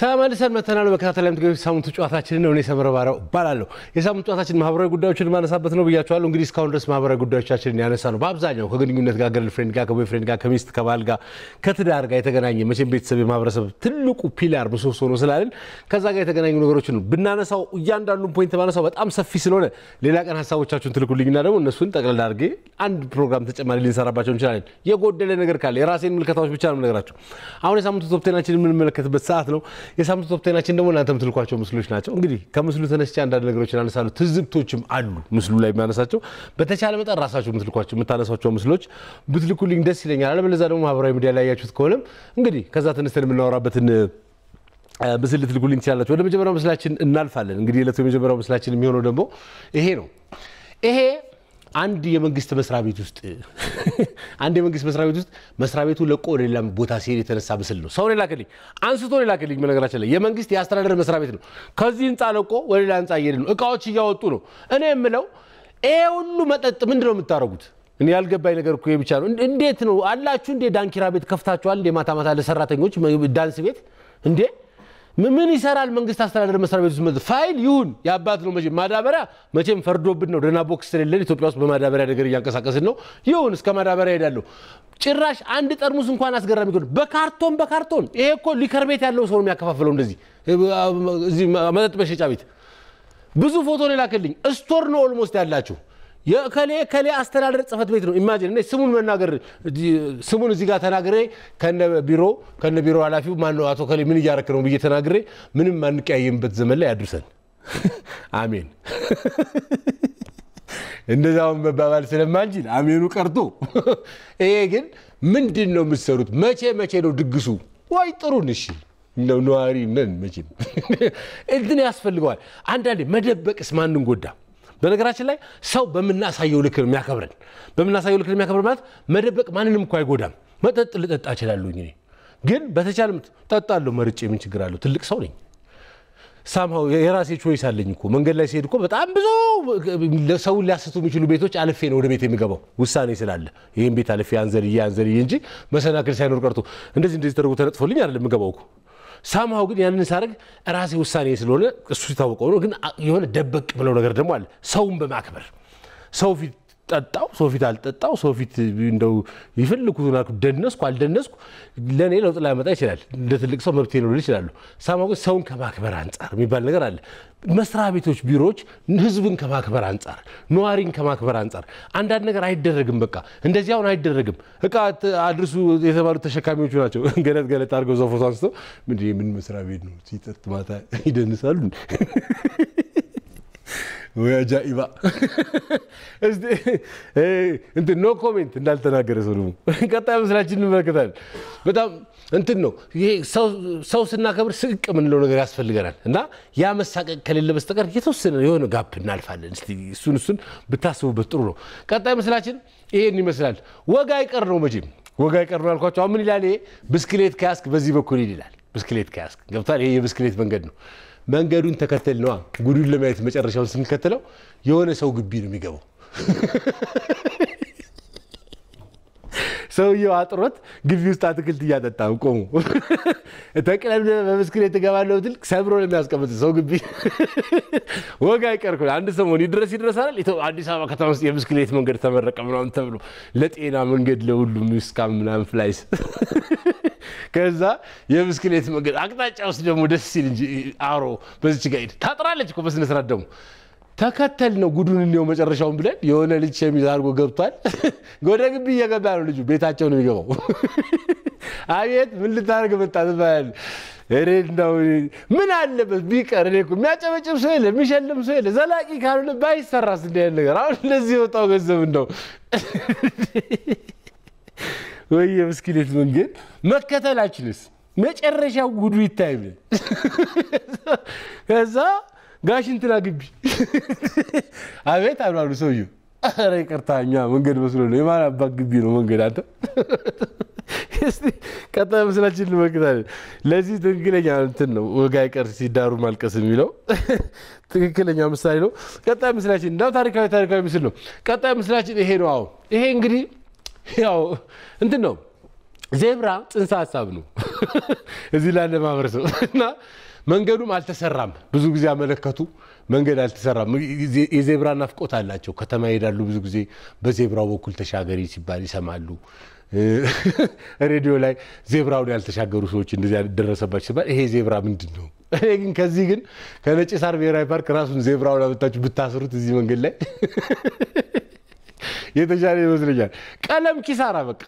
ተመልሰን መተናል። በከታተል ላይ የምትገኙት ሳምንቱ ነው። እኔ ሰመረ ባሪያው እባላለሁ። የሳምንቱ ጨዋታችን ማህበራዊ ጉዳዮችን ማነሳበት ነው ብያቸዋለሁ። እንግዲህ እስካሁን ድረስ ማህበራዊ ጉዳዮቻችንን ያነሳ ነው በአብዛኛው ከግንኙነት ጋር፣ ገርል ፍሬንድ ጋር፣ ከቦይ ፍሬንድ ጋር፣ ከሚስት ከባል ጋር፣ ከትዳር ጋር የተገናኘ መቼም ቤተሰብ የማህበረሰብ ትልቁ ፒላር ምሰሶ ነው ስላለን ከዛ ጋር የተገናኙ ነገሮችን ብናነሳው እያንዳንዱን ፖይንት ባነሳው በጣም ሰፊ ስለሆነ ሌላ ቀን ሀሳቦቻችሁን ትልኩልኝና ደግሞ እነሱን ጠቅለል አድርጌ አንድ ፕሮግራም ተጨማሪ ልንሰራባቸው እንችላለን። የጎደለ ነገር ካለ የራሴን ምልከታዎች ብቻ ነው የምነግራቸው። አሁን የሳምንቱ ቶፕቴናችን የምንመለከትበት ሰዓት ነው። የሳምንቱ ቶፕቴናችን ደግሞ እናንተ የምትልኳቸው ምስሎች ናቸው። እንግዲህ ከምስሉ ተነስቼ አንዳንድ ነገሮች አነሳሉ። ትዝብቶችም አሉ ምስሉ ላይ የሚያነሳቸው። በተቻለ መጠን ራሳቸው ምትልኳቸው የምታነሳቸው ምስሎች ብትልኩልኝ ደስ ይለኛል። አለበለዚያ ደግሞ ማህበራዊ ሚዲያ ላይ ያያችሁት ከሆነም እንግዲህ ከዛ ተነስተን የምናወራበትን ምስል ልትልኩልኝ ትችላላችሁ። ወደ መጀመሪያው ምስላችን እናልፋለን። እንግዲህ የዕለቱ የመጀመሪያው ምስላችን የሚሆነው ደግሞ ይሄ ነው። ይሄ አንድ የመንግስት መስሪያ ቤት ውስጥ አንድ የመንግስት መስሪያ ቤት ውስጥ መስሪያ ቤቱ ለቆ ወደ ሌላ ቦታ ሲሄድ የተነሳ ምስል ነው። ሰው ላከልኝ አንስቶ ላከልኝ። በነገራችን ላይ የመንግስት የአስተዳደር መስሪያ ቤት ነው። ከዚህ ህንፃ ለቆ ወደ ሌላ ህንፃ እየሄድ ነው። እቃዎች እያወጡ ነው። እኔ የምለው ይሄ ሁሉ መጠጥ ምንድን ነው የምታደርጉት? እኔ ያልገባኝ ነገር እኮ ብቻ ነው። እንዴት ነው አላችሁ እንዴ? ዳንኪራ ቤት ከፍታችኋል እንዴ? ማታ ማታ ለሰራተኞች ዳንስ ቤት እንዴ ምን ይሰራል መንግስት አስተዳደር መስሪያ ቤት ውስጥ ፋይል ይሁን የአባት ነው ማዳበሪያ መቼም ፈርዶብን ነው ደህና ቦክስ ስለሌለን ኢትዮጵያ ውስጥ በማዳበሪያ ነገር እያንቀሳቀስን ነው ይሁን እስከ ማዳበሪያ ሄዳለሁ ጭራሽ አንድ ጠርሙስ እንኳን አስገራሚ ሆ በካርቶን በካርቶን ይሄ እኮ ሊከር ቤት ያለው ሰው ነው የሚያከፋፍለው እንደዚህ መጠጥ መሸጫ ቤት ብዙ ፎቶ ነው የላክልኝ ስቶር ነው ኦልሞስት ያላችሁ የእከሌ ከሌ አስተዳደር ጽፈት ቤት ነው። ኢማጂን እኔ ስሙን መናገር ስሙን እዚህ ጋር ተናግሬ ከነ ቢሮ ከነ ቢሮ ኃላፊው ማነው አቶ ከሌ ምን እያረክ ነው ብዬ ተናግሬ ምንም አንቀያየምበት ዘመን ላይ አድርሰን። አሜን። እንደዛውን መባባል ስለማንችል አሜኑ ቀርቶ ይሄ ግን ምንድን ነው የምትሰሩት? መቼ መቼ ነው ድግሱ? ወይ ጥሩን እሺ ነዋሪ ነን መቼም እንትን ያስፈልገዋል። አንዳንዴ መደበቅስ ማንን ጎዳ? በነገራችን ላይ ሰው በምናሳየው ልክ የሚያከብረን በምናሳየው ልክ የሚያከብረን ማለት መደበቅ ማንንም እኮ አይጎዳም። መጠጥ ልጠጣ እችላለሁ እኔ ግን በተቻለ ጠጣለሁ መርጬ የምን ችግር አለሁ? ትልቅ ሰው ነኝ። ሳምሃው የራሴ ቾይስ አለኝ እኮ መንገድ ላይ ሲሄድ እኮ በጣም ብዙ ሰውን ሊያስቱ የሚችሉ ቤቶች አልፌ ነው ወደ ቤት የሚገባው ውሳኔ ስላለ ይህን ቤት አልፌ አንዘልዬ አንዘልዬ እንጂ መሰናክል ሳይኖር ቀርቶ እንደዚህ እንደዚህ ተደርጎ ተነጥፎልኝ አይደለም የምገባው እኮ ሳምሃው ግን ያንን ሳደርግ ራሴ ውሳኔ ስለሆነ እሱ ሲታወቀው ነው። ግን የሆነ ደበቅ ብለው ነገር ደግሞ አለ ሰውን በማክበር ሰው ፊት ጠጣው ሰው ፊት አልጠጣው ሰው ፊት እንደው ይፈልኩና ደነስኩ አልደነስኩ ለእኔ ለውጥ ላያመጣ ይችላል። እንደ ትልቅ ሰው መብት ነው ይችላሉ። ሳማ ግን ሰውን ከማክበር አንጻር የሚባል ነገር አለ። መስሪያ ቤቶች፣ ቢሮዎች ህዝብን ከማክበር አንጻር፣ ነዋሪን ከማክበር አንጻር አንዳንድ ነገር አይደረግም። በቃ እንደዚህ አሁን አይደረግም። እቃ አድርሱ የተባሉት ተሸካሚዎቹ ናቸው። ገለጥ ገለጥ አድርገው እዛ ፎቶ አንስተው ምን መስሪያ ቤት ነው ሲጠጥ ማታ ይደንሳሉ ወይ አጃኢባ እስቲ እንትን ኖ ኮሜንት እንዳልተናገረ ሰው ደግሞ ቀጣይ ምስላችን እንመለከታለን። በጣም እንትን ነው ይሄ ሰው ስናከብር ስቅቅ የምንለው ነገር ያስፈልገናል እና ያ መሳቀቅ ከሌለ በስተቀር የተወሰነ የሆነ ጋፕ እናልፋለን። እስቲ እሱን እሱን ብታስቡበት ጥሩ ነው። ቀጣይ ምስላችን ይሄን ይመስላል። ወግ አይቀር ነው መቼም ወግ አይቀር ነው ያልኳቸው። አሁን ምን ይላል ይሄ ብስክሌት ከያዝክ በዚህ በኩል ይላል ብስክሌት ከያዝክ ገብቷል። ይሄ የብስክሌት መንገድ ነው። መንገዱን ተከተል ነዋ። ጉዱን ለማየት መጨረሻውን ስንከተለው የሆነ ሰው ግቢ ነው የሚገባው። ሰውየው አጥሮት ግቢ ውስጥ አትክልት እያጠጣ ቆሙ። ተቅለምደ በብስክሌት ትገባለሁ ብትል ሰብሮ ነው የሚያስቀምጥ ሰው ግቢ ወግ አይቀርኩ። አንድ ሰሞን ይድረስ ይድረሳል። አዲስ አበባ ከተማ ውስጥ የብስክሌት መንገድ ተመረቀ ምናምን ተብሎ ለጤና መንገድ ለሁሉም ስካም ምናምን ፍላይስ ከዛ የብስክሌት መንገድ አቅጣጫ ውስጥ ደግሞ ደስ ሲል እንጂ አሮ በዚች ጋሄድ ታጥራለች እኮ በስነ ስርዓት ደግሞ ተከተል ነው ጉዱን እንዲው መጨረሻውን ብለን የሆነ ልጅ ሸሚዝ አድርጎ ገብቷል። ወደ ግቢ እየገባ ነው ልጁ ቤታቸው ነው የሚገባው። አቤት ምን ልታደርግ መጣ ትባል ሬድናው ምን አለበት ቢቀር እኔ እኮ የሚያጨበጭብ ሰው የለ የሚሸልም ሰው የለ። ዘላቂ ካልሆነ ባይሰራስ እንዲህ ነገር አሁን እንደዚህ የወጣው ገንዘብ እንደው ወይ የብስክሌት መንገድ መከተላችንስ መጨረሻ ጉዱ ይታይም። ከዛ ጋሽ እንትና ግቢ አቤት አሉ ሰውዬው። ኧረ ይቅርታ እኛ መንገድ መስሎ ነው። የማን አባት ግቢ ነው መንገድ? አንተ ቀጣይ ምስላችን እንመክታለን። ለዚህ ትክክለኛ እንትን ነው ወጋ ይቀር ሲዳሩ ማልቀስ የሚለው ትክክለኛ ምሳሌ ነው። ቀጣይ ምስላችን እንዳው ታሪካዊ ታሪካዊ ምስል ነው። ቀጣይ ምስላችን ይሄ ነው። አሁን ይሄ እንግዲህ ያው እንትን ነው ዜብራ ጽንሰ ሀሳብ ነው እዚህ ላለ ማህበረሰብ እና መንገዱም አልተሰራም። ብዙ ጊዜ አመለከቱ መንገድ አልተሰራም። የዜብራ ናፍቆት አላቸው። ከተማ ይሄዳሉ። ብዙ ጊዜ በዜብራው በኩል ተሻገሪ ሲባል ይሰማሉ። ሬዲዮ ላይ ዜብራውን ያልተሻገሩ ሰዎች እንደዚህ ደረሰባቸው ሲባል ይሄ ዜብራ ምንድን ነው? እኔ ግን ከዚህ ግን ከነጭ ሳር ብሔራዊ ፓርክ ራሱን ዜብራውን አመጣችሁ ብታስሩት እዚህ መንገድ ላይ የተሻለ ይመስለኛል። ቀለም ኪሳራ በቃ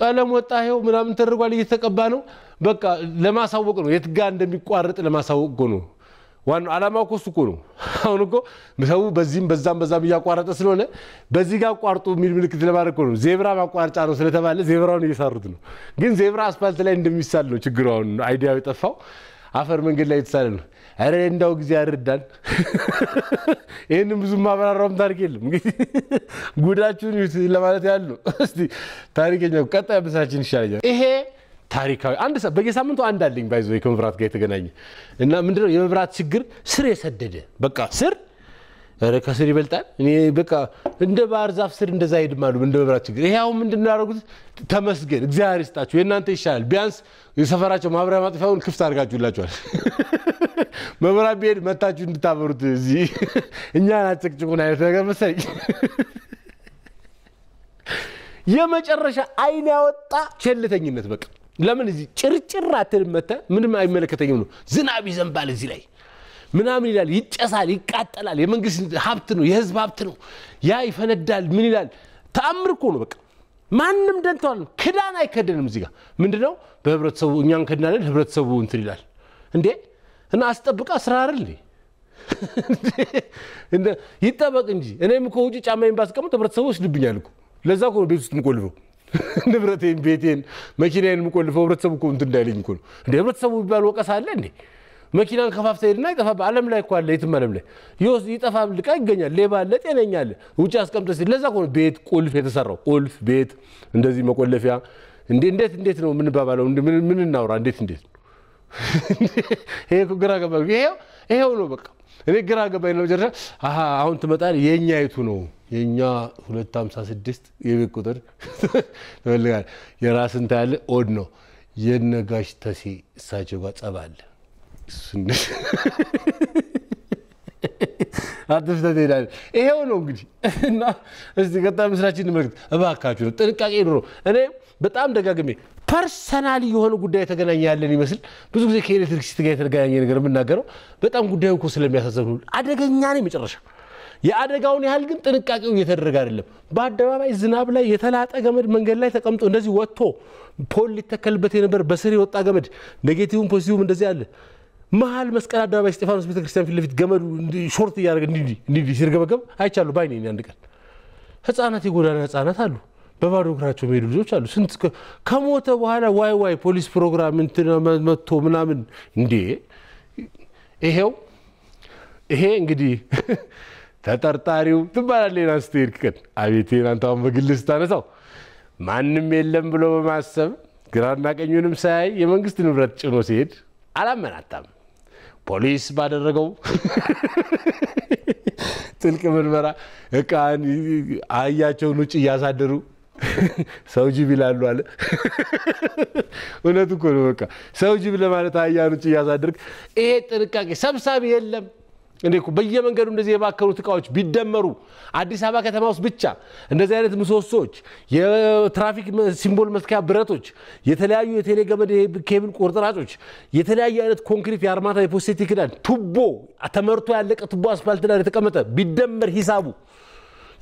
ቀለም ወጣ ይኸው ምናምን ተደርጓል እየተቀባ ነው። በቃ ለማሳወቅ ነው፣ የትጋ እንደሚቋረጥ ለማሳወቅ እኮ ነው። ዋናው ዓላማው እኮ እሱ እኮ ነው። አሁን እኮ ሰው በዚህም በዛም በዛም እያቋረጠ ስለሆነ በዚህ ጋር አቋርጡ የሚል ምልክት ለማድረግ ነው። ዜብራ ማቋርጫ ነው ስለተባለ ዜብራውን እየሰሩት ነው። ግን ዜብራ አስፋልት ላይ እንደሚሳል ነው ችግሩ። አሁን አይዲያው የጠፋው አፈር መንገድ ላይ የተሳለ ነው። ኧረ እንዳው ጊዜ ያርዳን። ይህንም ብዙ ማብራራውም ታሪክ የለም። ጉዳችሁን ዩት ለማለት ያሉ እስቲ ታሪከኛ ቀጣይ ምሳችን ይሻለኛል። ይሄ ታሪካዊ አንድ በየሳምንቱ አንድ አለኝ ባይዞ ከመብራት ጋር የተገናኘ እና ምንድነው የመብራት ችግር ስር የሰደደ በቃ ስር ኧረ ከስር ይበልጣል። እኔ በቃ እንደ ባህር ዛፍ ስር እንደዛ ይድማሉ እንደ መብራት ችግር። ይሄ አሁን ምንድነው ያደረጉት? ተመስገን እግዚአብሔር ይስጣችሁ፣ የእናንተ ይሻላል። ቢያንስ የሰፈራቸው ማብሪያ ማጥፊያውን ክፍት አድርጋችሁላቸዋል። መብራት ቢሄድ መታችሁ እንድታበሩት እዚህ እኛን አጨቅጭቁን አይነት ነገር መሰለኝ። የመጨረሻ አይን ያወጣ ቸልተኝነት በቃ ለምን እዚህ ጭርጭር አትልም? መተህ ምንም አይመለከተኝም ነው። ዝናብ ይዘንባል እዚህ ላይ ምናምን ይላል፣ ይጨሳል፣ ይቃጠላል። የመንግስት ሀብት ነው፣ የህዝብ ሀብት ነው። ያ ይፈነዳል፣ ምን ይላል። ተአምር እኮ ነው በቃ ማንም ደንተዋል። ክዳን አይከደንም እዚህ ጋር ምንድነው በህብረተሰቡ እኛን ከድናለን፣ ህብረተሰቡ እንትን ይላል እንዴ እና አስጠብቃ ስራ አይደል እንደ ይጠበቅ እንጂ እኔም እኮ ውጭ ጫማዬን ባስቀምጥ ህብረተሰቡ ወስድብኛል እኮ። ለዛ እኮ ቤት ውስጥ የምቆልፈው ንብረቴን፣ ቤቴን፣ መኪናዬን የምቆልፈው ህብረተሰቡ እኮ እንትን እንዳይለኝ እኮ ነው። እንደ ህብረተሰቡ የሚባል ወቀሳ አለ እንዴ? መኪናን ከፋፍተ ሄድና ይጠፋ አለም ላይ እኮ አለ፣ የትም ዓለም ላይ ይጠፋ ልቃ ይገኛል፣ ሌባ አለ፣ ጤነኛ አለ። ውጭ አስቀምጠ አስቀምጠህ ለዛ እኮ ነው ቤት ቁልፍ የተሰራው። ቁልፍ ቤት እንደዚህ መቆለፊያ እንዴት እንዴት ነው የምንባባለው? ምን እናውራ? እንዴት እንዴት ነው ይሄ ግራ ገባ። ይሄው ይሄው ነው በቃ እኔ ግራ ገባኝ። ለመጨረሻ አሀ አሁን ትመጣል የእኛ የቱ ነው የእኛ 256 የቤት ቁጥር ትፈልጋል። የራስን ታያለ ኦድ ነው የነጋሽ ተሴ እሳቸው ጋር ጸባለ አትፍተ ትሄዳለህ። ይሄው ነው እንግዲህ እና እስቲ ቀጣይ ምስራችን እንመልከት እባካችሁ። ጥንቃቄ ኑሮ እኔ በጣም ደጋግሜ ፐርሰናል የሆነ ጉዳይ የተገናኘ ያለን ይመስል ብዙ ጊዜ ከኤሌክትሪክሲቲ ጋር የተገናኘ ነገር የምናገረው በጣም ጉዳዩ እኮ ስለሚያሳዘብ አደገኛ ነው የመጨረሻ የአደጋውን ያህል ግን ጥንቃቄው እየተደረገ አይደለም። በአደባባይ ዝናብ ላይ የተላጠ ገመድ መንገድ ላይ ተቀምጦ እንደዚህ ወጥቶ ፖል ሊተከልበት የነበር በስር የወጣ ገመድ ኔጌቲቭም ፖዚቲቭም እንደዚህ አለ። መሀል መስቀል አደባባይ እስጢፋኖስ ቤተክርስቲያን ፊት ለፊት ገመዱ ሾርት እያደረገ እንዲህ ሲርገበገብ አይቻሉ ባይኔ አንድ ቀን ህፃናት የጎዳና ህጻናት አሉ በባዶ እግራቸው የሚሄዱ ልጆች አሉ። ስንት ከሞተ በኋላ ዋይ ዋይ ፖሊስ ፕሮግራም እንትን መጥቶ ምናምን እንዴ! ይሄው ይሄ እንግዲህ ተጠርጣሪው ትባላለህ። ሌላ ስትሄድ ቀን አቤት እናንተ አሁን በግል ስታነሳው ማንም የለም ብሎ በማሰብ ግራና ቀኙንም ሳያይ የመንግስት ንብረት ጭኖ ሲሄድ አላመናታም። ፖሊስ ባደረገው ጥልቅ ምርመራ እቃን አህያቸውን ውጭ እያሳደሩ ሰው ጅብ ይላሉ አለ። እውነት እኮ ነው። በቃ ሰው ጅብ ለማለት ጭ እያሳድርግ ይሄ ጥንቃቄ ሰብሳቢ የለም እንዴ! በየመንገዱ እንደዚህ የባከኑት እቃዎች ቢደመሩ አዲስ አበባ ከተማ ውስጥ ብቻ እንደዚህ አይነት ምሰሶዎች፣ የትራፊክ ሲምቦል መስኪያ ብረቶች፣ የተለያዩ የቴሌገመድ ኬብል ቁርጥራጮች፣ የተለያዩ አይነት ኮንክሪት የአርማታ የፖስቴቲ ክዳን ቱቦ ተመርቶ ያለቀ ቱቦ አስፋልት ላይ የተቀመጠ ቢደመር ሂሳቡ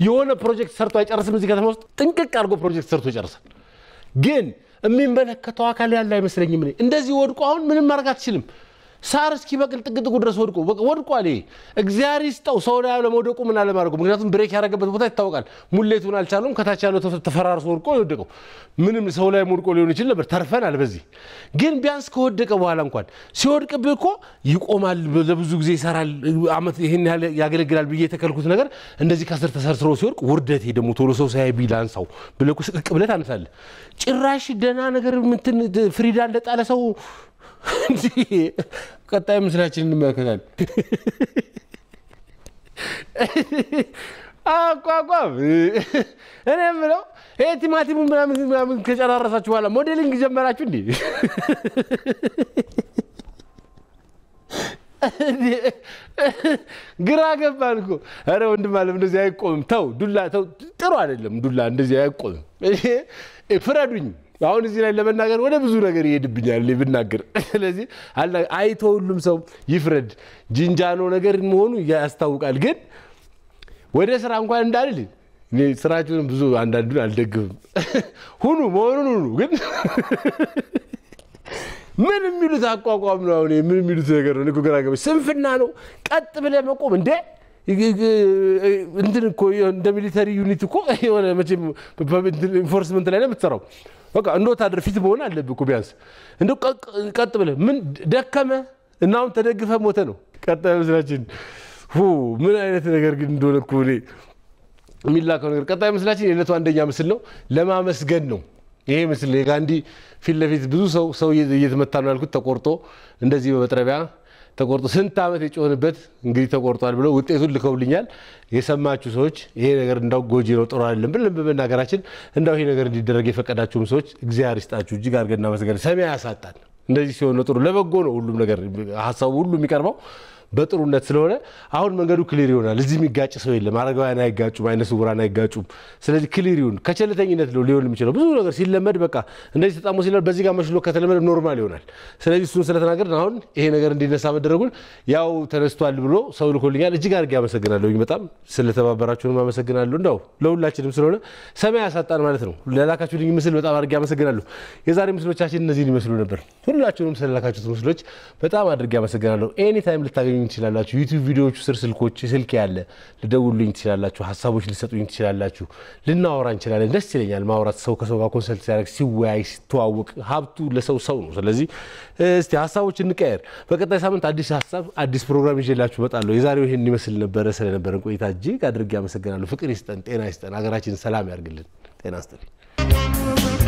የሆነ ፕሮጀክት ሰርቶ አይጨርስም። እዚህ ከተማ ውስጥ ጥንቅቅ አድርጎ ፕሮጀክት ሰርቶ ይጨርሳል። ግን የሚመለከተው አካል ያለ አይመስለኝም። እንደዚህ ወድቆ አሁን ምንም ማድረግ አትችልም። ሳር እስኪበቅል ጥግጥጉ ድረስ ወድቆ ወድቋል። እግዚአብሔር ይስጠው ሰው ላይ ለመውደቁ ምን አለማድረጉ። ምክንያቱም ብሬክ ያደረገበት ቦታ ይታወቃል። ሙሌቱን አልቻለም። ከታች ያለው ተፈራርሶ ወድቆ የወደቀው ምንም ሰው ላይ ወድቆ ሊሆን ይችል ነበር። ተርፈናል። በዚህ ግን ቢያንስ ከወደቀ በኋላ እንኳን ሲወድቅብህ እኮ ይቆማል፣ ለብዙ ጊዜ ይሰራል፣ አመት ይህን ያህል ያገለግላል ብዬ የተከልኩት ነገር እንደዚህ ከስር ተሰርስሮ ሲወድቅ ውርደቴ ደግሞ ቶሎ ሰው ሳያይብኝ ቢላንሳው ብለህ ስቅቅ ብለህ ታነሳለህ። ጭራሽ ደህና ነገር ምንትን ፍሪዳ እንደጣለ ሰው ቀጣይ ምስላችን እንመለከታል። አቋቋም እኔ የምለው ይሄ ቲማቲሙ ምናምን ምናምን ከጨራረሳችሁ በኋላ ሞዴሊንግ ጀመራችሁ እንዴ? ግራ ገባን እኮ። ኧረ ወንድም አለም እንደዚህ አይቆምም። ተው ዱላ፣ ተው ጥሩ አይደለም ዱላ፣ እንደዚህ አይቆምም። ፍረዱኝ። አሁን እዚህ ላይ ለመናገር ወደ ብዙ ነገር ይሄድብኛል ብናገር። ስለዚህ አይቶ ሁሉም ሰው ይፍረድ። ጅንጃኖ ነገር መሆኑ ያስታውቃል። ግን ወደ ስራ እንኳን እንዳልል እኔ ስራችሁን ብዙ አንዳንዱን አልደግፍም። ሁኑ መሆኑን ሁኑ። ግን ምን የሚሉት አቋቋም ነው? አሁን ምን የሚሉት ነገር ነው? ስንፍና ነው። ቀጥ ብለህ መቆም እንዴ! እንትን እኮ እንደ ሚሊተሪ ዩኒት እኮ የሆነ መቼም ኢንፎርስመንት ላይ ነው የምትሰራው። በቃ እንደ ወታደር ፊት መሆን አለብህ እኮ ቢያንስ እንደ ቀጥ ብለህ ምን ደከመ እና አሁን ተደግፈ ሞተ ነው። ቀጣይ ምስላችን ምን አይነት ነገር ግን እንደሆነ እኮ እኔ የሚላከው ነገር ቀጣይ ምስላችን የዕለቱ አንደኛ ምስል ነው። ለማመስገን ነው ይሄ ምስል የጋንዲ ፊት ለፊት ብዙ ሰው ሰው እየተመታ ነው ያልኩት ተቆርጦ እንደዚህ በመጥረቢያ ተቆርጦ ስንት ዓመት የጮህንበት እንግዲህ ተቆርጧል ብለው ውጤቱን ልከውልኛል። የሰማችሁ ሰዎች ይሄ ነገር እንዳው ጎጂ ነው ጥሩ አይደለም ብለን በመናገራችን እንዳው ይሄ ነገር እንዲደረግ የፈቀዳችሁም ሰዎች እግዚአብሔር ይስጣችሁ። እጅግ አድርገን እናመሰግናለን። ሰሚያ ያሳጣል። እንደዚህ ሲሆን ጥሩ ለበጎ ነው ሁሉም ነገር ሀሳቡ ሁሉ የሚቀርበው በጥሩነት ስለሆነ አሁን መንገዱ ክሊር ይሆናል። እዚህ የሚጋጭ ሰው የለም። አረጋውያን አይጋጩም፣ አይነ ስውራን አይጋጩም። ስለዚህ ክሊር ይሁን። ከቸልተኝነት ነው ሊሆን የሚችለው። ብዙ ነገር ሲለመድ በቃ እንደዚህ ተጣሞ ሲለመድ በዚህ ጋር መሽሎ ከተለመደ ኖርማል ይሆናል። ስለዚህ እሱን ስለተናገር አሁን ይሄ ነገር እንዲነሳ መደረጉን ያው ተነስቷል ብሎ ሰው ልኮልኛል። እጅግ አድርጌ አመሰግናለሁ። በጣም ስለተባበራችሁንም አመሰግናለሁ። እንዳው ለሁላችንም ስለሆነ ሰማይ ያሳጣን ማለት ነው። ለላካችሁልኝ ምስል በጣም አድርጌ አመሰግናለሁ። የዛሬ ምስሎቻችን እነዚህን ይመስሉ ነበር። ሁላችሁንም ስለላካችሁት ምስሎች በጣም አድርጌ አመሰግናለሁ። ኤኒ ታይም ልታገኙ ልታገኙ ትችላላችሁ። ዩቲዩብ ቪዲዮዎቹ ስር ስልኮች ስልክ ያለ ልደውሉኝ ትችላላችሁ። ሀሳቦች ልሰጡኝ ትችላላችሁ። ልናወራ እንችላለን። ደስ ይለኛል ማውራት፣ ሰው ከሰው ጋር ኮንሰልት ሲያደርግ ሲወያይ፣ ሲተዋወቅ ሀብቱ ለሰው ሰው ነው። ስለዚህ እስቲ ሀሳቦች እንቀየር። በቀጣይ ሳምንት አዲስ ሀሳብ አዲስ ፕሮግራም ይዤላችሁ እመጣለሁ። የዛሬው ይህን ይመስል ነበረ። ስለነበረን ቆይታ እጅግ አድርጌ አመሰግናለሁ። ፍቅር ይስጠን፣ ጤና ይስጠን፣ ሀገራችን ሰላም ያርግልን። ጤና ይስጠን።